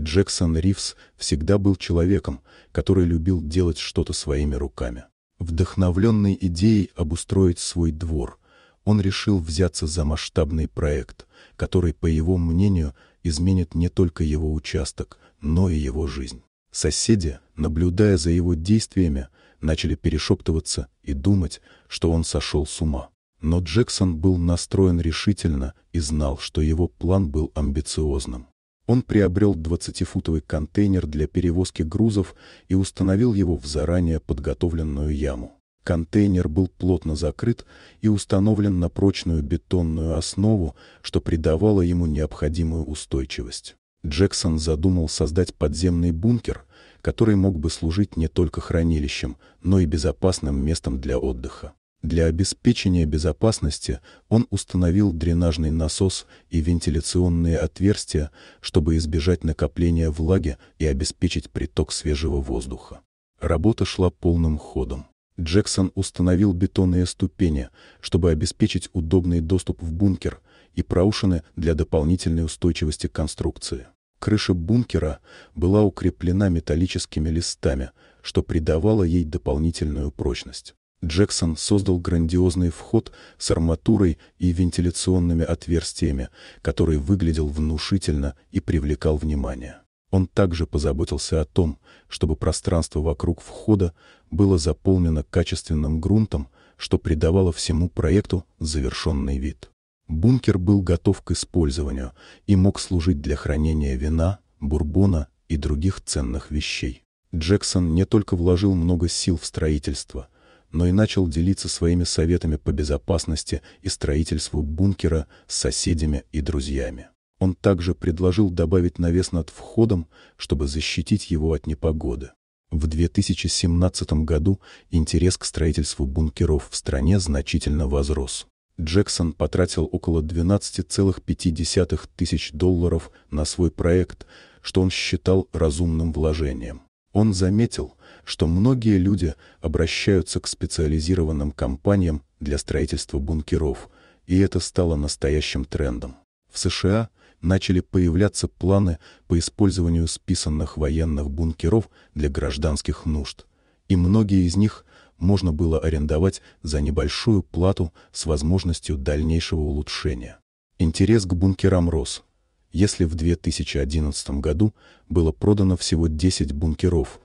Джексон Ривз всегда был человеком, который любил делать что-то своими руками. Вдохновленный идеей обустроить свой двор, он решил взяться за масштабный проект, который, по его мнению, изменит не только его участок, но и его жизнь. Соседи, наблюдая за его действиями, начали перешептываться и думать, что он сошел с ума. Но Джексон был настроен решительно и знал, что его план был амбициозным. Он приобрел 20-футовый контейнер для перевозки грузов и установил его в заранее подготовленную яму. Контейнер был плотно закрыт и установлен на прочную бетонную основу, что придавало ему необходимую устойчивость. Джексон задумал создать подземный бункер, который мог бы служить не только хранилищем, но и безопасным местом для отдыха. Для обеспечения безопасности он установил дренажный насос и вентиляционные отверстия, чтобы избежать накопления влаги и обеспечить приток свежего воздуха. Работа шла полным ходом. Джексон установил бетонные ступени, чтобы обеспечить удобный доступ в бункер и проушины для дополнительной устойчивости конструкции. Крыша бункера была укреплена металлическими листами, что придавало ей дополнительную прочность. Джексон создал грандиозный вход с арматурой и вентиляционными отверстиями, который выглядел внушительно и привлекал внимание. Он также позаботился о том, чтобы пространство вокруг входа было заполнено качественным грунтом, что придавало всему проекту завершенный вид. Бункер был готов к использованию и мог служить для хранения вина, бурбона и других ценных вещей. Джексон не только вложил много сил в строительство, но и начал делиться своими советами по безопасности и строительству бункера с соседями и друзьями. Он также предложил добавить навес над входом, чтобы защитить его от непогоды. В 2017 году интерес к строительству бункеров в стране значительно возрос. Джексон потратил около 12,5 тысяч долларов на свой проект, что он считал разумным вложением. Он заметил, что многие люди обращаются к специализированным компаниям для строительства бункеров, и это стало настоящим трендом. В США начали появляться планы по использованию списанных военных бункеров для гражданских нужд, и многие из них можно было арендовать за небольшую плату с возможностью дальнейшего улучшения. Интерес к бункерам рос – если в 2011 году было продано всего 10 бункеров,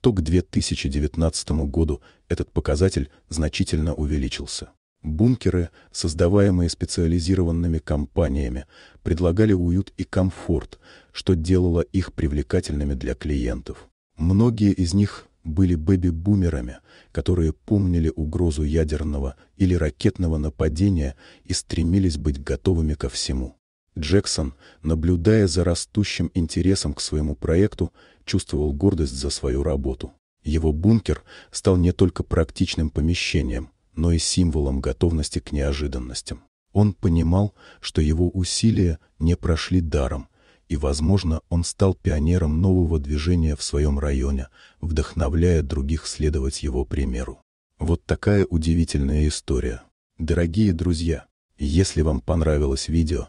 то к 2019 году этот показатель значительно увеличился. Бункеры, создаваемые специализированными компаниями, предлагали уют и комфорт, что делало их привлекательными для клиентов. Многие из них были бэби-бумерами, которые помнили угрозу ядерного или ракетного нападения и стремились быть готовыми ко всему. Джексон, наблюдая за растущим интересом к своему проекту, чувствовал гордость за свою работу. Его бункер стал не только практичным помещением, но и символом готовности к неожиданностям. Он понимал, что его усилия не прошли даром, и, возможно, он стал пионером нового движения в своем районе, вдохновляя других следовать его примеру. Вот такая удивительная история. Дорогие друзья, если вам понравилось видео,